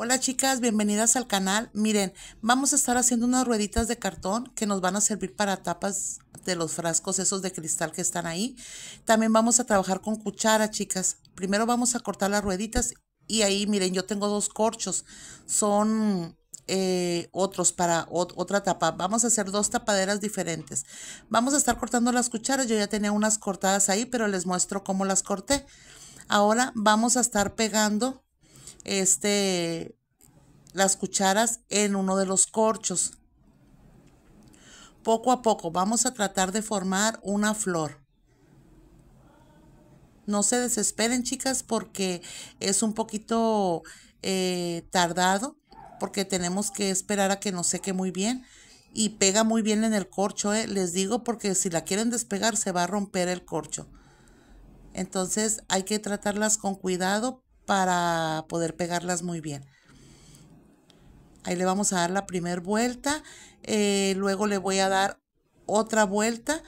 Hola chicas, bienvenidas al canal. Miren, vamos a estar haciendo unas rueditas de cartón que nos van a servir para tapas de los frascos esos de cristal que están ahí. También vamos a trabajar con cuchara, chicas. Primero vamos a cortar las rueditas y ahí, miren, yo tengo dos corchos. Son eh, otros para otra tapa. Vamos a hacer dos tapaderas diferentes. Vamos a estar cortando las cucharas. Yo ya tenía unas cortadas ahí, pero les muestro cómo las corté. Ahora vamos a estar pegando este, las cucharas en uno de los corchos. Poco a poco vamos a tratar de formar una flor. No se desesperen chicas porque es un poquito eh, tardado porque tenemos que esperar a que nos seque muy bien y pega muy bien en el corcho, eh. les digo porque si la quieren despegar se va a romper el corcho. Entonces hay que tratarlas con cuidado para poder pegarlas muy bien. Ahí le vamos a dar la primera vuelta, eh, luego le voy a dar otra vuelta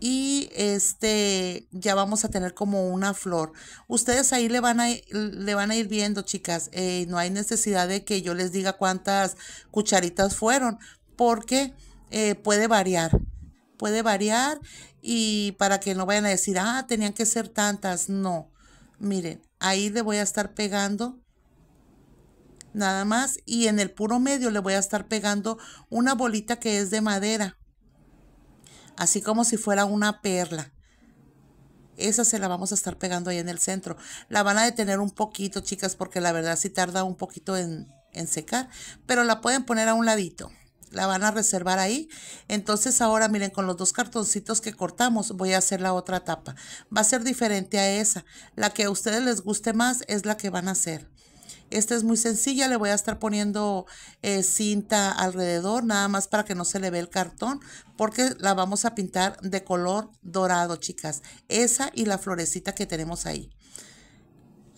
y este ya vamos a tener como una flor. Ustedes ahí le van a, le van a ir viendo, chicas. Eh, no hay necesidad de que yo les diga cuántas cucharitas fueron, porque eh, puede variar. Puede variar y para que no vayan a decir, ah, tenían que ser tantas. No, miren, ahí le voy a estar pegando nada más y en el puro medio le voy a estar pegando una bolita que es de madera, así como si fuera una perla. Esa se la vamos a estar pegando ahí en el centro. La van a detener un poquito, chicas, porque la verdad sí tarda un poquito en, en secar, pero la pueden poner a un ladito la van a reservar ahí. Entonces ahora miren, con los dos cartoncitos que cortamos voy a hacer la otra tapa. Va a ser diferente a esa. La que a ustedes les guste más es la que van a hacer. Esta es muy sencilla, le voy a estar poniendo eh, cinta alrededor, nada más para que no se le ve el cartón, porque la vamos a pintar de color dorado, chicas. Esa y la florecita que tenemos ahí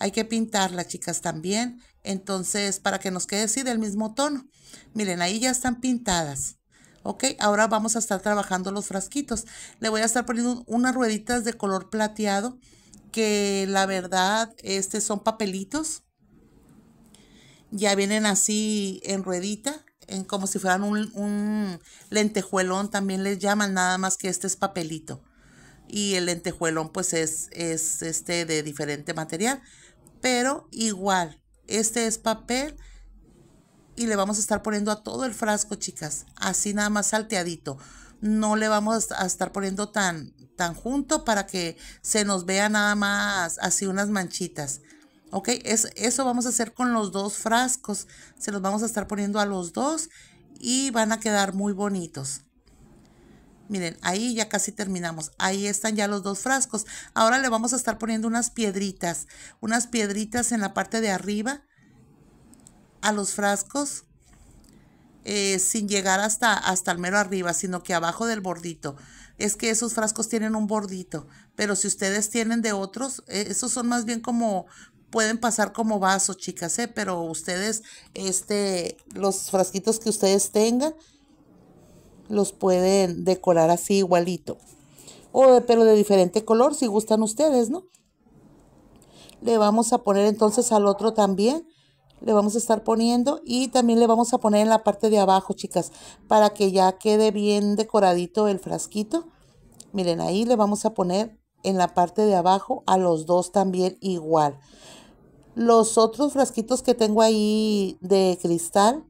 hay que pintarla, chicas, también. Entonces, para que nos quede así del mismo tono. Miren, ahí ya están pintadas. ¿Ok? Ahora vamos a estar trabajando los frasquitos. Le voy a estar poniendo unas rueditas de color plateado que la verdad, este son papelitos. Ya vienen así en ruedita, en como si fueran un, lentejuelón, también les llaman, nada más que este es papelito. Y el lentejuelón pues es, es este de diferente material pero igual, este es papel y le vamos a estar poniendo a todo el frasco, chicas, así nada más salteadito. No le vamos a estar poniendo tan, tan junto para que se nos vea nada más así unas manchitas. ¿Ok? eso vamos a hacer con los dos frascos. Se los vamos a estar poniendo a los dos y van a quedar muy bonitos. Miren, ahí ya casi terminamos. Ahí están ya los dos frascos. Ahora le vamos a estar poniendo unas piedritas, unas piedritas en la parte de arriba a los frascos eh, sin llegar hasta, hasta el mero arriba, sino que abajo del bordito. Es que esos frascos tienen un bordito, pero si ustedes tienen de otros, eh, esos son más bien como, pueden pasar como vaso chicas, ¿eh? pero ustedes, este, los frasquitos que ustedes tengan, los pueden decorar así igualito. O, eh, pero de diferente color si gustan ustedes, ¿no? Le vamos a poner entonces al otro también. Le vamos a estar poniendo y también le vamos a poner en la parte de abajo, chicas, para que ya quede bien decoradito el frasquito. Miren, ahí le vamos a poner en la parte de abajo a los dos también igual. Los otros frasquitos que tengo ahí de cristal,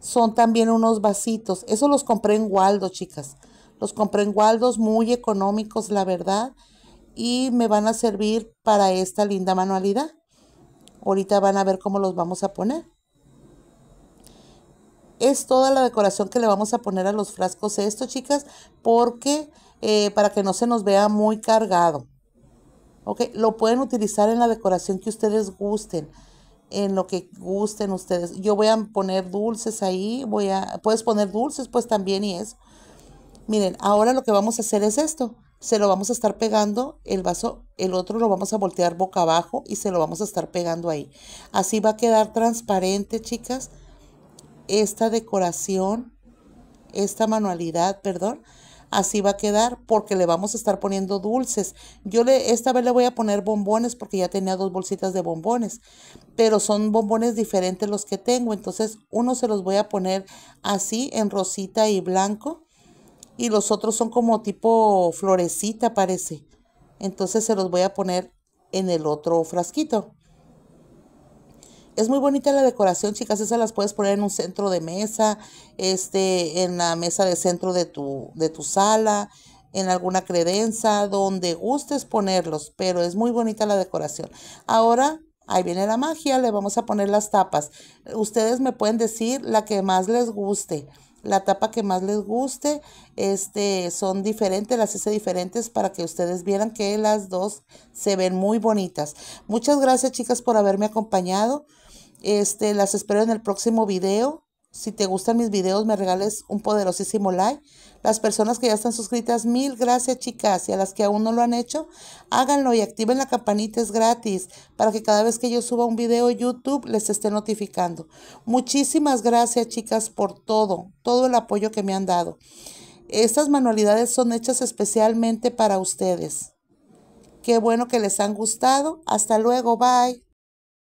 son también unos vasitos. Eso los compré en Waldo, chicas. Los compré en Waldos, muy económicos, la verdad. Y me van a servir para esta linda manualidad. Ahorita van a ver cómo los vamos a poner. Es toda la decoración que le vamos a poner a los frascos esto, chicas. Porque eh, para que no se nos vea muy cargado. Ok, lo pueden utilizar en la decoración que ustedes gusten en lo que gusten ustedes. Yo voy a poner dulces ahí, voy a, puedes poner dulces pues también y eso. Miren, ahora lo que vamos a hacer es esto. Se lo vamos a estar pegando el vaso, el otro lo vamos a voltear boca abajo y se lo vamos a estar pegando ahí. Así va a quedar transparente, chicas, esta decoración, esta manualidad, perdón, así va a quedar porque le vamos a estar poniendo dulces. Yo le, esta vez le voy a poner bombones porque ya tenía dos bolsitas de bombones, pero son bombones diferentes los que tengo. Entonces uno se los voy a poner así en rosita y blanco y los otros son como tipo florecita parece. Entonces se los voy a poner en el otro frasquito es muy bonita la decoración, chicas. Esas las puedes poner en un centro de mesa, este, en la mesa de centro de tu, de tu sala, en alguna credenza, donde gustes ponerlos, pero es muy bonita la decoración. Ahora, ahí viene la magia, le vamos a poner las tapas. Ustedes me pueden decir la que más les guste la tapa que más les guste. Este, son diferentes, las hice diferentes para que ustedes vieran que las dos se ven muy bonitas. Muchas gracias chicas por haberme acompañado. Este, las espero en el próximo video. Si te gustan mis videos, me regales un poderosísimo like. Las personas que ya están suscritas, mil gracias chicas. Y a las que aún no lo han hecho, háganlo y activen la campanita, es gratis. Para que cada vez que yo suba un video YouTube les esté notificando. Muchísimas gracias chicas por todo, todo el apoyo que me han dado. Estas manualidades son hechas especialmente para ustedes. Qué bueno que les han gustado. Hasta luego, bye.